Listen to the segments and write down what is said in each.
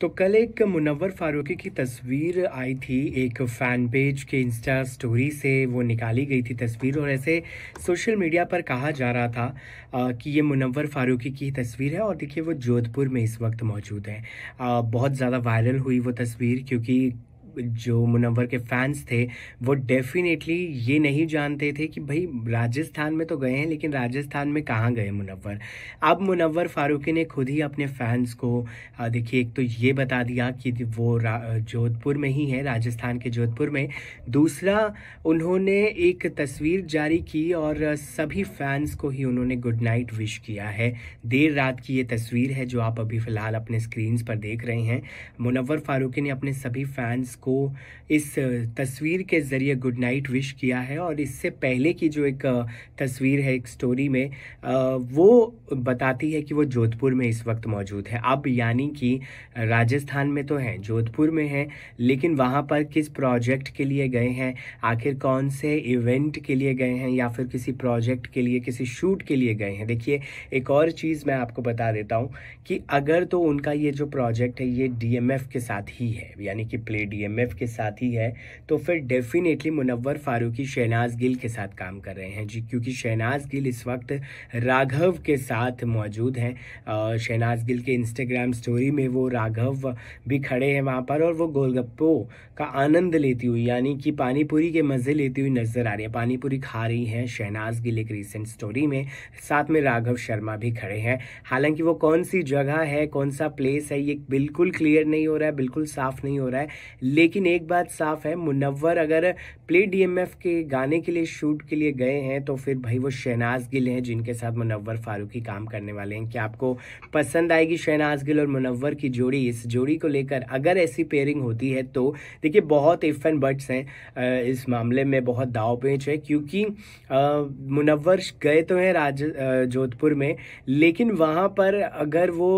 तो कल एक मुनवर फारूकी की तस्वीर आई थी एक फ़ैन पेज के इंस्टा स्टोरी से वो निकाली गई थी तस्वीर और ऐसे सोशल मीडिया पर कहा जा रहा था आ, कि ये मुनवर फारूकी की तस्वीर है और देखिए वो जोधपुर में इस वक्त मौजूद है आ, बहुत ज़्यादा वायरल हुई वो तस्वीर क्योंकि जो मुनवर के फैंस थे वो डेफिनेटली ये नहीं जानते थे कि भाई राजस्थान में तो गए हैं लेकिन राजस्थान में कहाँ गए मुनवर अब मुनवर फारूकी ने खुद ही अपने फैंस को देखिए एक तो ये बता दिया कि वो जोधपुर में ही है राजस्थान के जोधपुर में दूसरा उन्होंने एक तस्वीर जारी की और सभी फैंस को ही उन्होंने गुड नाइट विश किया है देर रात की ये तस्वीर है जो आप अभी फ़िलहाल अपने स्क्रीन पर देख रहे हैं मुनवर फारूकी ने अपने सभी फैंस को इस तस्वीर के ज़रिए गुड नाइट विश किया है और इससे पहले की जो एक तस्वीर है एक स्टोरी में वो बताती है कि वो जोधपुर में इस वक्त मौजूद है अब यानी कि राजस्थान में तो हैं जोधपुर में हैं लेकिन वहाँ पर किस प्रोजेक्ट के लिए गए हैं आखिर कौन से इवेंट के लिए गए हैं या फिर किसी प्रोजेक्ट के लिए किसी शूट के लिए गए हैं देखिए एक और चीज़ मैं आपको बता देता हूँ कि अगर तो उनका ये जो प्रोजेक्ट है ये डीएमएफ के साथ ही है यानी कि प्ले डी आईएमएफ के साथ ही है तो फिर डेफिनेटली मुनव्वर फारूकी शहनाज गिल के साथ काम कर रहे हैं जी क्योंकि शहनाज गिल इस वक्त राघव के साथ मौजूद हैं शहनाज गिल के इंस्टाग्राम स्टोरी में वो राघव भी खड़े हैं वहाँ पर और वो गोलगप्पो का आनंद लेती हुई यानी कि पानीपुरी के मज़े लेती हुई नज़र आ रही है पानीपुरी खा रही हैं शहनाज गिल एक रिसेंट स्टोरी में साथ में राघव शर्मा भी खड़े हैं हालांकि वो कौन सी जगह है कौन सा प्लेस है ये बिल्कुल क्लियर नहीं हो रहा है बिल्कुल साफ नहीं हो रहा है लेकिन एक बात साफ है मुनवर अगर प्ले डीएमएफ के गाने के लिए शूट के लिए गए हैं तो फिर भाई वो शहनाज गिल हैं जिनके साथ मुनवर फारूकी काम करने वाले हैं क्या आपको पसंद आएगी शहनाज गिल और मुनवर की जोड़ी इस जोड़ी को लेकर अगर ऐसी पेयरिंग होती है तो देखिए बहुत इफ एंड बट्स हैं इस मामले में बहुत दाव पेच है क्योंकि मुनवर गए तो हैं राज जोधपुर में लेकिन वहाँ पर अगर वो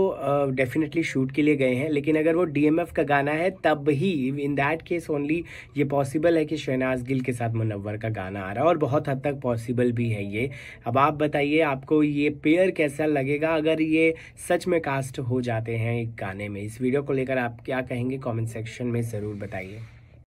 डेफिनेटली शूट के लिए गए हैं लेकिन अगर वो डीएमएफ का गाना है तब ही इन दैट केस ओनली ये पॉसिबल है कि शहनाज गिल के साथ मुनवर का गाना आ रहा है और बहुत हद तक पॉसिबल भी है ये अब आप बताइए आपको ये पेयर कैसा लगेगा अगर ये सच में कास्ट हो जाते हैं एक गाने में इस वीडियो को लेकर आप क्या कहेंगे कॉमेंट सेक्शन में ज़रूर बताइए